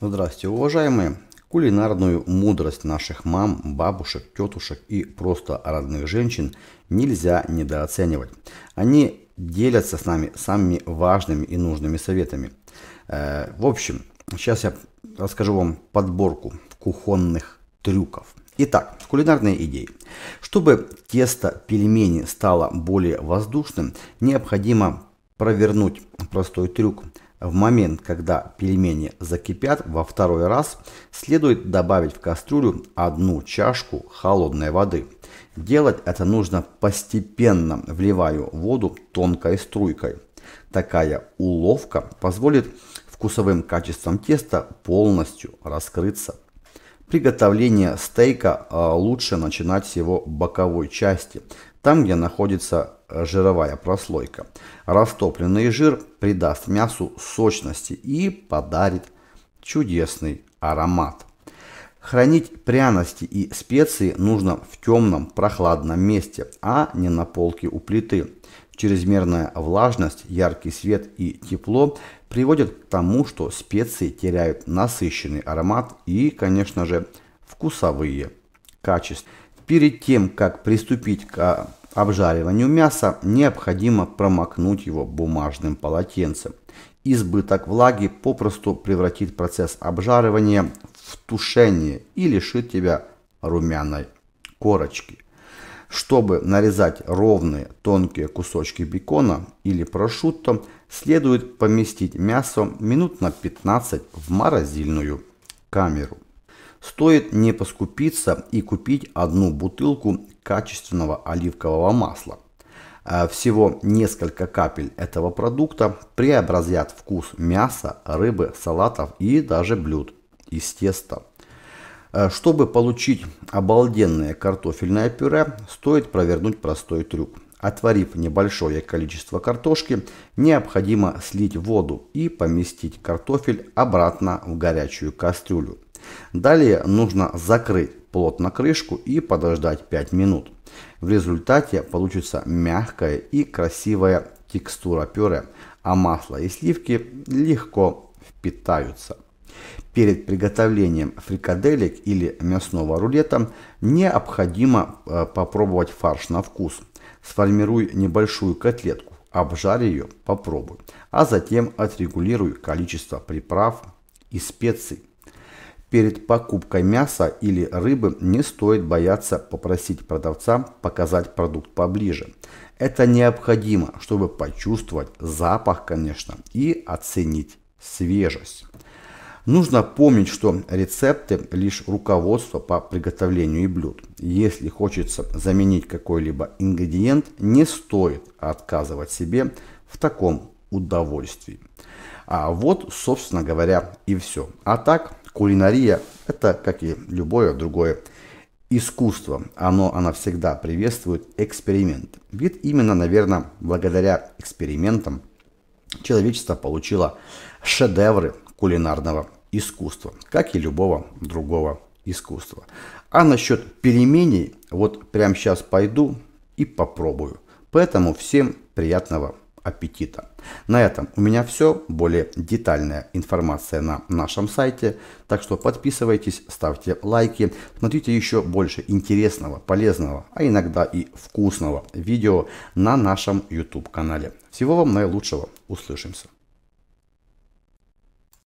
Здравствуйте, уважаемые! Кулинарную мудрость наших мам, бабушек, тетушек и просто родных женщин нельзя недооценивать. Они делятся с нами самыми важными и нужными советами. Э, в общем, сейчас я расскажу вам подборку кухонных трюков. Итак, кулинарные идеи. Чтобы тесто пельмени стало более воздушным, необходимо провернуть простой трюк – в момент, когда пельмени закипят во второй раз, следует добавить в кастрюлю одну чашку холодной воды. Делать это нужно постепенно, вливая воду тонкой струйкой. Такая уловка позволит вкусовым качествам теста полностью раскрыться. Приготовление стейка а, лучше начинать с его боковой части, там, где находится э, жировая прослойка. Растопленный жир придаст мясу сочности и подарит чудесный аромат. Хранить пряности и специи нужно в темном прохладном месте, а не на полке у плиты. Чрезмерная влажность, яркий свет и тепло приводят к тому, что специи теряют насыщенный аромат и, конечно же, вкусовые качества. Перед тем, как приступить к а, обжариванию мяса, необходимо промокнуть его бумажным полотенцем. Избыток влаги попросту превратит процесс обжаривания в тушение и лишит тебя румяной корочки. Чтобы нарезать ровные тонкие кусочки бекона или прошутто, следует поместить мясо минут на 15 в морозильную камеру. Стоит не поскупиться и купить одну бутылку качественного оливкового масла. Э, всего несколько капель этого продукта преобразят вкус мяса, рыбы, салатов и даже блюд из теста. Э, чтобы получить обалденное картофельное пюре, стоит провернуть простой трюк. Отварив небольшое количество картошки, необходимо слить воду и поместить картофель обратно в горячую кастрюлю. Далее нужно закрыть плотно крышку и подождать 5 минут. В результате получится мягкая и красивая текстура пюре, а масло и сливки легко впитаются. Перед приготовлением фрикаделек или мясного рулета необходимо э, попробовать фарш на вкус. Сформируй небольшую котлетку, обжарь ее, попробуй, а затем отрегулируй количество приправ и специй. Перед покупкой мяса или рыбы не стоит бояться попросить продавца показать продукт поближе. Это необходимо, чтобы почувствовать запах, конечно, и оценить свежесть. Нужно помнить, что рецепты лишь руководство по приготовлению блюд. Если хочется заменить какой-либо ингредиент, не стоит отказывать себе в таком удовольствии. А вот, собственно говоря, и все. А так, Кулинария – это, как и любое другое искусство. Оно, оно всегда приветствует эксперимент. Ведь именно, наверное, благодаря экспериментам человечество получило шедевры кулинарного искусства, как и любого другого искусства. А насчет переменей – вот прямо сейчас пойду и попробую. Поэтому всем приятного аппетита. На этом у меня все. Более детальная информация на нашем сайте. Так что подписывайтесь, ставьте лайки, смотрите еще больше интересного, полезного, а иногда и вкусного видео на нашем YouTube канале. Всего вам наилучшего. Услышимся.